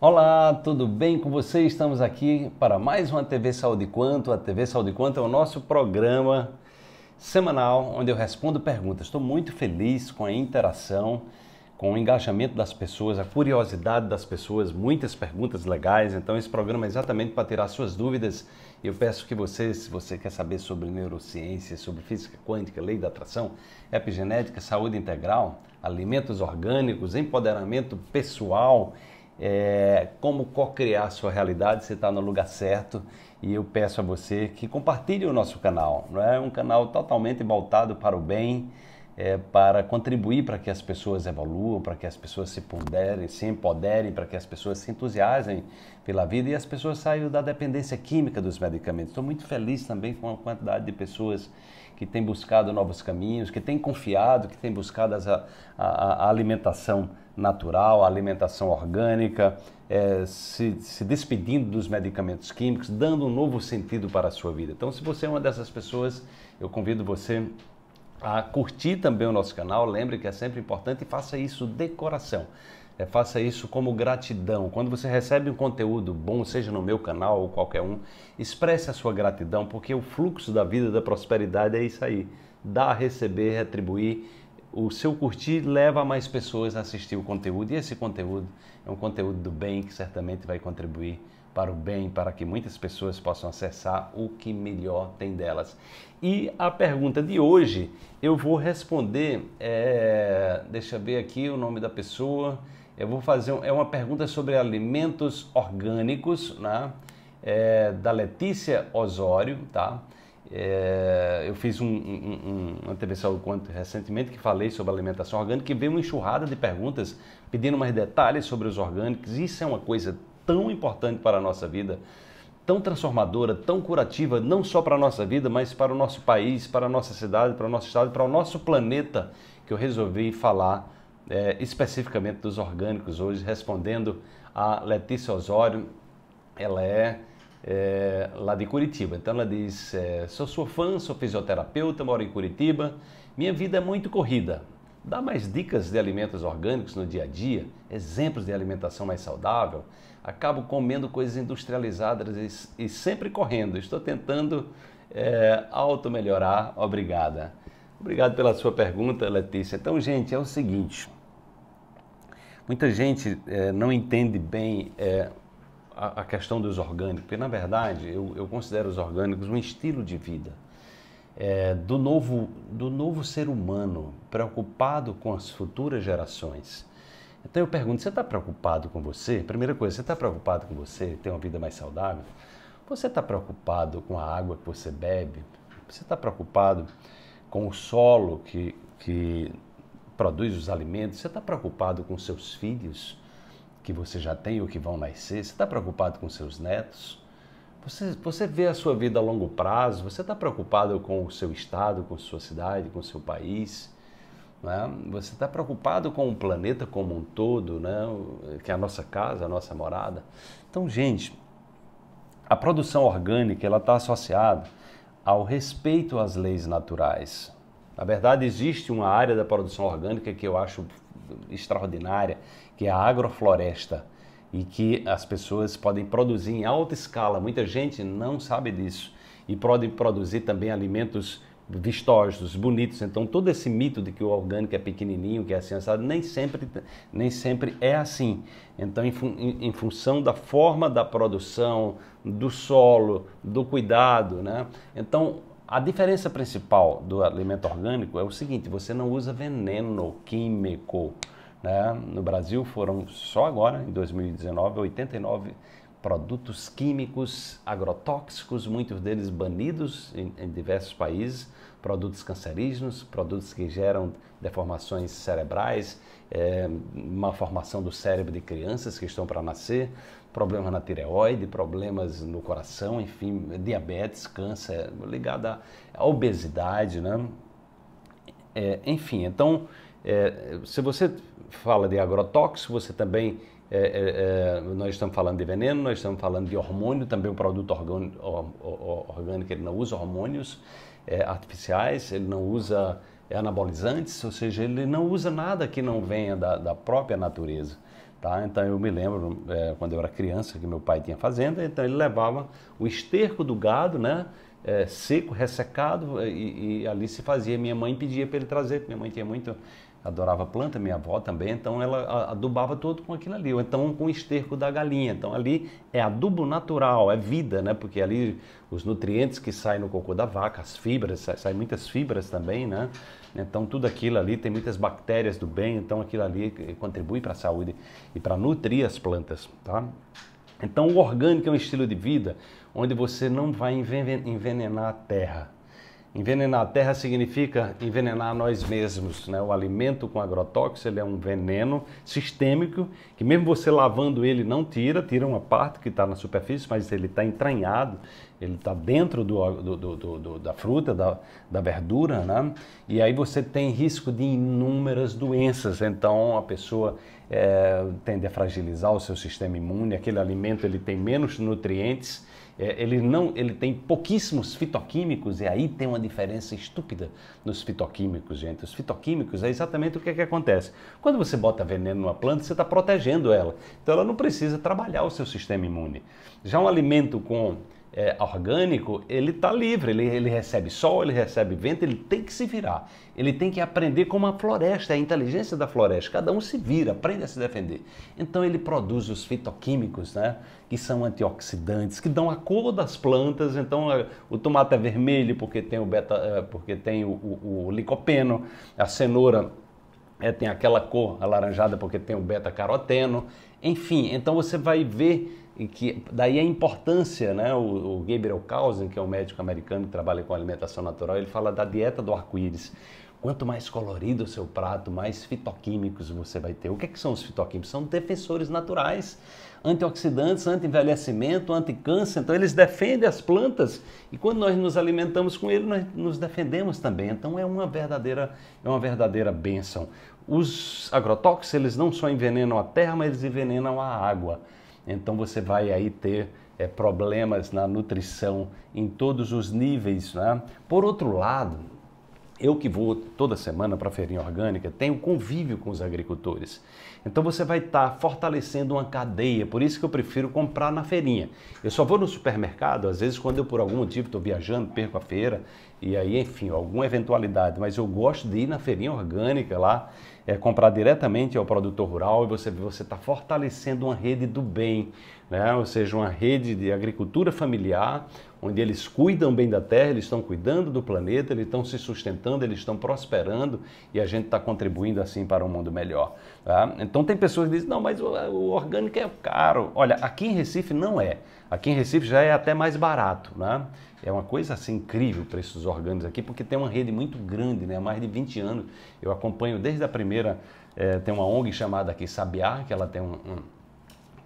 Olá, tudo bem com você? Estamos aqui para mais uma TV Saúde Quanto. A TV Saúde Quanto é o nosso programa semanal onde eu respondo perguntas. Estou muito feliz com a interação, com o engajamento das pessoas, a curiosidade das pessoas, muitas perguntas legais. Então esse programa é exatamente para tirar suas dúvidas. Eu peço que você, se você quer saber sobre neurociência, sobre física quântica, lei da atração, epigenética, saúde integral, alimentos orgânicos, empoderamento pessoal, é, como co-criar sua realidade, você está no lugar certo. E eu peço a você que compartilhe o nosso canal. Não é um canal totalmente voltado para o bem, é, para contribuir para que as pessoas evoluam, para que as pessoas se puderem, se empoderem, para que as pessoas se entusiasmem pela vida e as pessoas saiam da dependência química dos medicamentos. Estou muito feliz também com a quantidade de pessoas que tem buscado novos caminhos, que tem confiado, que tem buscado a, a, a alimentação natural, a alimentação orgânica, é, se, se despedindo dos medicamentos químicos, dando um novo sentido para a sua vida. Então, se você é uma dessas pessoas, eu convido você a curtir também o nosso canal. Lembre que é sempre importante e faça isso de coração. É, faça isso como gratidão. Quando você recebe um conteúdo bom, seja no meu canal ou qualquer um, expresse a sua gratidão, porque o fluxo da vida da prosperidade é isso aí: dar, receber, retribuir. O seu curtir leva mais pessoas a assistir o conteúdo, e esse conteúdo é um conteúdo do bem que certamente vai contribuir para o bem, para que muitas pessoas possam acessar o que melhor tem delas. E a pergunta de hoje eu vou responder. É... Deixa eu ver aqui o nome da pessoa. Eu vou fazer um, é uma pergunta sobre alimentos orgânicos, né? É, da Letícia Osório, tá? É, eu fiz um, um, um, uma entrevista recentemente que falei sobre alimentação orgânica e veio uma enxurrada de perguntas pedindo mais detalhes sobre os orgânicos. Isso é uma coisa tão importante para a nossa vida, tão transformadora, tão curativa, não só para a nossa vida, mas para o nosso país, para a nossa cidade, para o nosso estado, para o nosso planeta, que eu resolvi falar é, especificamente dos orgânicos hoje, respondendo a Letícia Osório, ela é, é lá de Curitiba. Então ela diz: é, Sou sua fã, sou fisioterapeuta, moro em Curitiba, minha vida é muito corrida. Dá mais dicas de alimentos orgânicos no dia a dia, exemplos de alimentação mais saudável. Acabo comendo coisas industrializadas e, e sempre correndo. Estou tentando é, auto-melhorar. Obrigada. Obrigado pela sua pergunta, Letícia. Então, gente, é o seguinte: Muita gente é, não entende bem é, a, a, questão dos orgânicos, porque na verdade eu, eu considero os orgânicos um estilo de vida é, do, novo, do novo ser humano preocupado com as futuras gerações. Então eu pergunto: você está preocupado com você? Primeira coisa, você está preocupado com você ter uma vida mais saudável? Você está preocupado com a água que você bebe? Você está preocupado com o solo que, que produz os alimentos? Você está preocupado com seus filhos que você já tem ou que vão nascer? Você está preocupado com seus netos? Você, você vê a sua vida a longo prazo? Você está preocupado com o seu estado, com sua cidade, com seu país? Né? Você está preocupado com o planeta como um todo, né? que é a nossa casa, a nossa morada? Então, gente, a produção orgânica ela está associada ao respeito às leis naturais, na verdade, existe uma área da produção orgânica que eu acho extraordinária, que é a agrofloresta, e que as pessoas podem produzir em alta escala. Muita gente não sabe disso. E podem produzir também alimentos vistosos, bonitos. Então, todo esse mito de que o orgânico é pequenininho, que é assim, nem sempre, nem sempre é assim. Então, em, fun em, função da forma da produção, do solo, do cuidado, né? Então, a diferença principal do alimento orgânico é o seguinte: você não usa veneno químico. Né? No Brasil foram só agora, em 2019, 89 produtos químicos agrotóxicos, muitos deles banidos em, em diversos países, produtos cancerígenos, produtos que geram deformações cerebrais, é, eh, uma formação do cérebro de crianças que estão para nascer, problemas na tireoide, problemas no coração, enfim, diabetes, câncer, ligado à obesidade, né? É, enfim, então, é, se você fala de agrotóxico, você também é, é, é nós estamos falando de veneno, nós estamos falando de hormônio, também o produto orgânico, orgânico ele não usa hormônios é, artificiais, ele não usa anabolizantes, ou seja, ele não usa nada que não venha da, da própria natureza. Tá? Então eu me lembro, é, quando eu era criança, que meu pai tinha fazenda, então ele levava o esterco do gado, né? É, seco, ressecado, e, e, ali se fazia. Minha mãe pedia para ele trazer, minha mãe tinha muito, adorava planta, minha avó também, então ela adubava todo com aquilo ali, ou então com o esterco da galinha. Então ali é adubo natural, é vida, né? Porque ali os nutrientes que saem no cocô da vaca, as fibras, saem muitas fibras também, né? Então, tudo aquilo ali tem muitas bactérias do bem, então aquilo ali contribui para a saúde e para nutrir as plantas, tá? Então, o orgânico é um estilo de vida onde você não vai envenenar a terra, Envenenar a terra significa envenenar nós mesmos. Né? O alimento com agrotóxico ele é um veneno sistêmico que, mesmo você lavando ele, não tira, tira uma parte que está na superfície, mas ele está entranhado, ele está dentro do, do, do, da fruta, da, da verdura. Né? E aí você tem risco de inúmeras doenças. Então a pessoa é, tende a fragilizar o seu sistema imune, aquele alimento ele tem menos nutrientes é, ele, não, ele tem pouquíssimos fitoquímicos, e aí tem uma diferença estúpida nos fitoquímicos, gente. Os fitoquímicos é exatamente o que, é que acontece. Quando você bota veneno numa planta, você está protegendo ela. Então ela não precisa trabalhar o seu sistema imune. Já um alimento com é, orgânico, ele está livre, ele, ele recebe sol, ele recebe vento, ele tem que se virar. Ele tem que aprender como a floresta, a inteligência da floresta. Cada um se vira, aprende a se defender. Então ele produz os fitoquímicos, né? que são antioxidantes, que dão a cor das plantas. Então o tomate é vermelho porque tem o, beta, é, porque tem o, o, o licopeno, a cenoura é, tem aquela cor alaranjada porque tem o beta-caroteno. Enfim, então você vai ver e que daí a importância, né? O, o Gabriel Kausen, que é um médico americano que trabalha com alimentação natural, ele fala da dieta do arco-íris. Quanto mais colorido o seu prato, mais fitoquímicos você vai ter. O que, é que são os fitoquímicos? São defensores naturais, antioxidantes, anti-envelhecimento, anti-câncer. Então, eles defendem as plantas e quando nós nos alimentamos com ele, nós nos defendemos também. Então, é uma verdadeira, é uma verdadeira bênção. Os agrotóxicos, eles não só envenenam a terra, mas eles envenenam a água então você vai aí ter é, problemas na nutrição em todos os níveis. Né? Por outro lado, eu que vou toda semana para a feirinha orgânica, tenho convívio com os agricultores. Então você vai estar tá fortalecendo uma cadeia, por isso que eu prefiro comprar na feirinha. Eu só vou no supermercado, às vezes quando eu por algum motivo estou viajando, perco a feira, e aí enfim, alguma eventualidade, mas eu gosto de ir na feirinha orgânica lá é, comprar diretamente ao produtor rural e você você está fortalecendo uma rede do bem, né? ou seja, uma rede de agricultura familiar, onde eles cuidam bem da terra, eles estão cuidando do planeta, eles estão se sustentando, eles estão prosperando e a gente está contribuindo assim para um mundo melhor. Tá? Então tem pessoas que dizem, não, mas o, o orgânico é caro. Olha, aqui em Recife não é. Aqui em Recife já é até mais barato, né? É uma coisa assim incrível para esses orgânicos aqui, porque tem uma rede muito grande, né? Há mais de 20 anos. Eu acompanho desde a primeira, é, tem uma ONG chamada aqui Sabiá, que ela tem um, um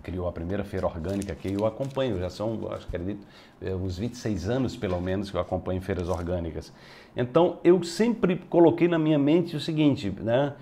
criou a primeira feira orgânica aqui, eu acompanho, já são, acho que acredito, eh, uns 26 anos pelo menos que eu acompanho feiras orgânicas. Então, eu sempre coloquei na minha mente o seguinte, né?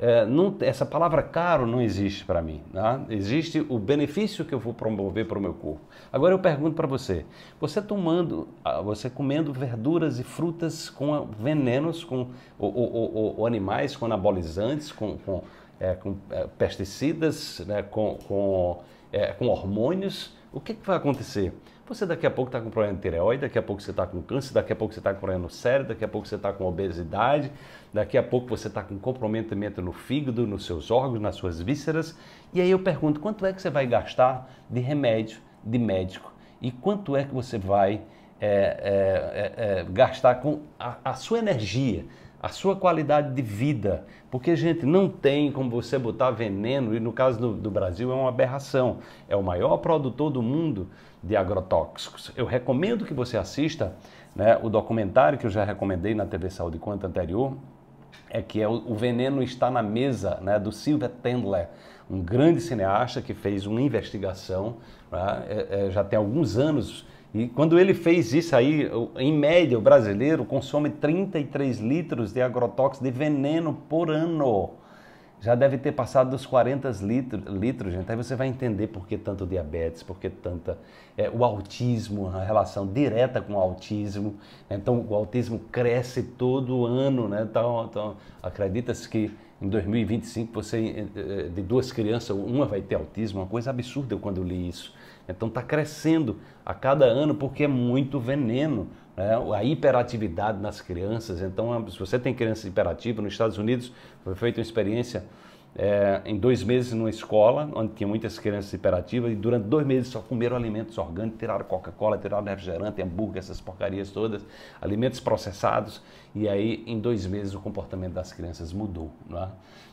é, não, essa palavra caro não existe para mim. Tá? Existe o benefício que eu vou promover para o meu corpo. Agora eu pergunto para você: você tomando, ah, você comendo verduras e frutas com venenos, com ou, ou, ou, ou animais, com anabolizantes, com, com, é, com é, pesticidas, né, com, com é, com hormônios, o que, que vai acontecer? Você daqui a pouco está com problema de tireoide, daqui a pouco você está com câncer, daqui a pouco você está com problema no cérebro, daqui a pouco você está com obesidade, daqui a pouco você está com comprometimento no fígado, nos seus órgãos, nas suas vísceras. E aí eu pergunto, quanto é que você vai gastar de remédio, de médico? E quanto é que você vai é, é, é, é gastar com a, a sua energia? a sua qualidade de vida. Porque, gente, não tem como você botar veneno, e no caso do, do, Brasil é uma aberração. É o maior produtor do mundo de agrotóxicos. Eu recomendo que você assista né, o documentário que eu já recomendei na TV Saúde Quanto anterior, é que é o, o Veneno Está na Mesa, né, do Silver Tendler, um grande cineasta que fez uma investigação, né, é, é, já tem alguns anos e quando ele fez isso aí, em média, o brasileiro consome 33 litros de agrotóxico de veneno por ano. Já deve ter passado dos 40 litros, litros gente. Aí você vai entender por que tanto diabetes, por que tanta. É, o autismo, a relação direta com o autismo. Então, o autismo cresce todo ano, né? Então, então acredita-se que em 2025, você, é, é, de duas crianças, uma vai ter autismo, uma coisa absurda quando eu li isso. Então está crescendo a cada ano porque é muito veneno. Né? A hiperatividade nas crianças. Então, se você tem criança hiperativa, nos Estados Unidos foi feita uma experiência é, em dois meses numa escola, onde tinha muitas crianças hiperativas, e durante dois meses só comeram alimentos orgânicos, tiraram Coca-Cola, tiraram refrigerante, hambúrguer, essas porcarias todas, alimentos processados, e aí, em dois meses, o comportamento das crianças mudou. É?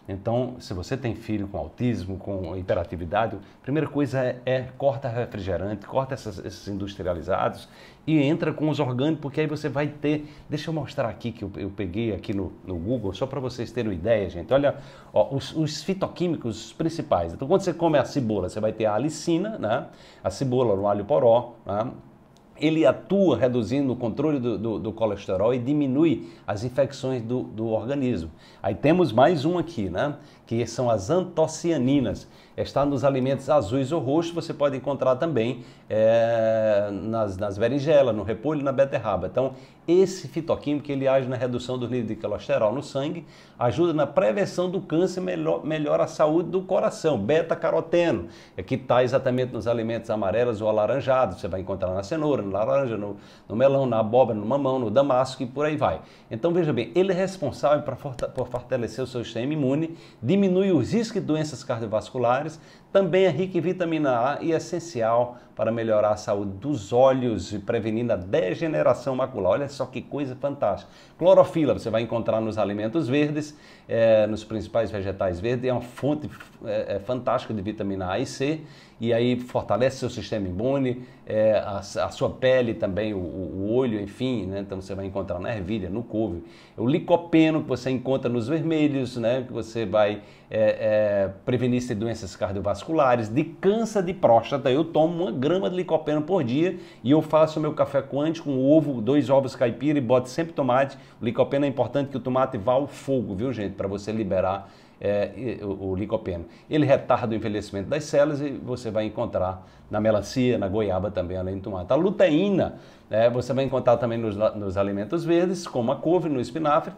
Então, se você tem filho com autismo, com hiperatividade, a primeira coisa é, é corta refrigerante, corta essas, esses industrializados e entra com os orgânicos, porque aí você vai ter. Deixa eu mostrar aqui que eu, eu peguei aqui no, no Google, só para vocês terem uma ideia, gente. Olha, ó, os, os, fitoquímicos principais. Então, quando você come a cebola, você vai ter a alicina, né? a cebola no alho poró, né? ele atua reduzindo o controle do, do, do colesterol e diminui as infecções do, do organismo. Aí temos mais um aqui, né? que são as antocianinas. Está nos alimentos azuis ou roxos, você pode encontrar também é, nas, nas berinjelas, no repolho na beterraba. Então, esse fitoquímico ele age na redução do nível de colesterol no sangue, ajuda na prevenção do câncer, melhor, melhora a saúde do coração. Beta-caroteno, é que está exatamente nos alimentos amarelos ou alaranjados. Você vai encontrar na cenoura, na laranja, no, no melão, na abóbora, no mamão, no damasco e por aí vai. Então, veja bem, ele é responsável por fortalecer o seu sistema imune, de diminui os riscos de doenças cardiovasculares, também é rica em vitamina A e é essencial para melhorar a saúde dos olhos e prevenir a degeneração macular. Olha só que coisa fantástica. Clorofila você vai encontrar nos alimentos verdes, é, nos principais vegetais verdes, é uma fonte é, fantástica de vitamina A e C, e aí fortalece seu sistema imune, é, a, a, sua pele também, o, o olho, enfim, né? então você vai encontrar na ervilha, no couve. O licopeno que você encontra nos vermelhos, né? que você vai é, é, prevenir doenças cardiovasculares, de câncer de próstata. Eu tomo uma grama de licopeno por dia e eu faço meu café quântico, com ovo, dois ovos caipira e boto sempre tomate. O licopeno é importante que o tomate vá ao fogo, viu gente, para você liberar é, o, o, licopeno. Ele retarda o envelhecimento das células e você vai encontrar na melancia, na goiaba também, além do tomate. A luteína é, você vai encontrar também nos, nos, alimentos verdes, como a couve, no espinafre.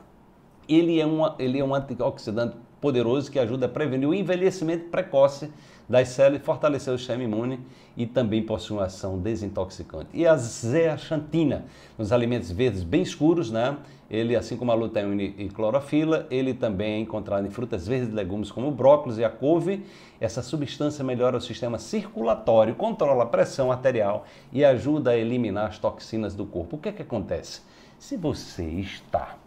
Ele é, uma, ele é um antioxidante poderoso que ajuda a prevenir o envelhecimento precoce das células, fortalecer o sistema imune e também possui uma ação desintoxicante. E a zeaxantina, nos alimentos verdes bem escuros, né? Ele, assim como a luteína é e clorofila, ele também é encontrado em frutas verdes e legumes como o brócolis e a couve. Essa substância melhora o sistema circulatório, controla a pressão arterial e ajuda a eliminar as toxinas do corpo. O que é que acontece? Se você está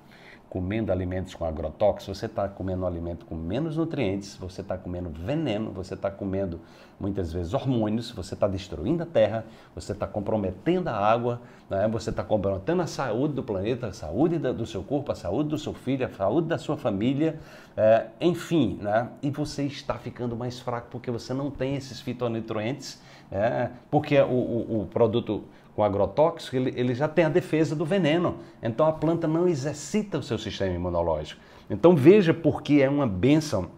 comendo alimentos com agrotóxicos, você está comendo alimento com menos nutrientes, você está comendo veneno, você está comendo muitas vezes hormônios, você está destruindo a terra, você está comprometendo a água, né? você está comprometendo a saúde do planeta, a saúde do seu corpo, a saúde do seu filho, a saúde da sua família, é, enfim, né? e você está ficando mais fraco porque você não tem esses fitonutrientes, é, porque o, o, o produto com agrotóxico, ele, ele já tem a defesa do veneno. Então a planta não exercita o seu sistema imunológico. Então veja porque é uma benção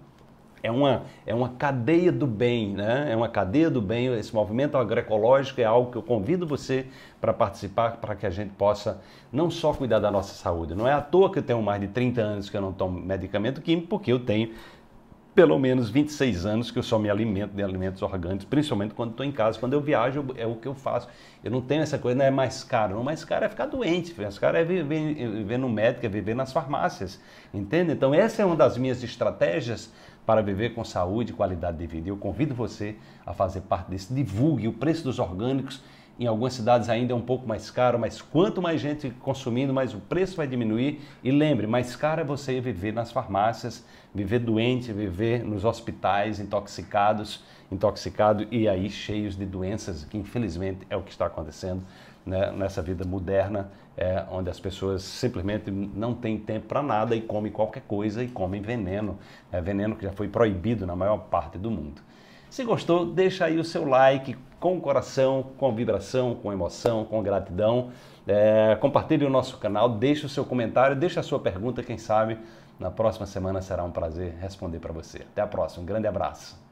é uma, é uma cadeia do bem, né? É uma cadeia do bem. Esse movimento agroecológico é algo que eu convido você para participar, para que a gente possa não só cuidar da nossa saúde. Não é à toa que eu tenho mais de 30 anos que eu não tomo medicamento químico, porque eu tenho pelo menos 26 anos que eu só me alimento de alimentos orgânicos, principalmente quando estou em casa. Quando eu viajo, é o que eu faço. Eu não tenho essa coisa, não é mais caro. Não, mais caro é ficar doente, mais caro é viver, viver no médico, é viver nas farmácias. Entende? Então, essa é uma das minhas estratégias para viver com saúde e qualidade de vida. Eu convido você a fazer parte desse. Divulgue o preço dos orgânicos em algumas cidades ainda é um pouco mais caro, mas quanto mais gente consumindo, mais o preço vai diminuir. E lembre, mais caro é você viver nas farmácias, viver doente, viver nos hospitais intoxicados, intoxicado e aí cheios de doenças, que infelizmente é o que está acontecendo né, nessa vida moderna, é, onde as pessoas simplesmente não têm tempo para nada e comem qualquer coisa e comem veneno, é, veneno que já foi proibido na maior parte do mundo. Se gostou, deixa aí o seu like, com o coração, com vibração, com emoção, com gratidão. É, compartilhe o nosso canal, deixe o seu comentário, deixe a sua pergunta, quem sabe na próxima semana será um prazer responder para você. Até a próxima, um grande abraço.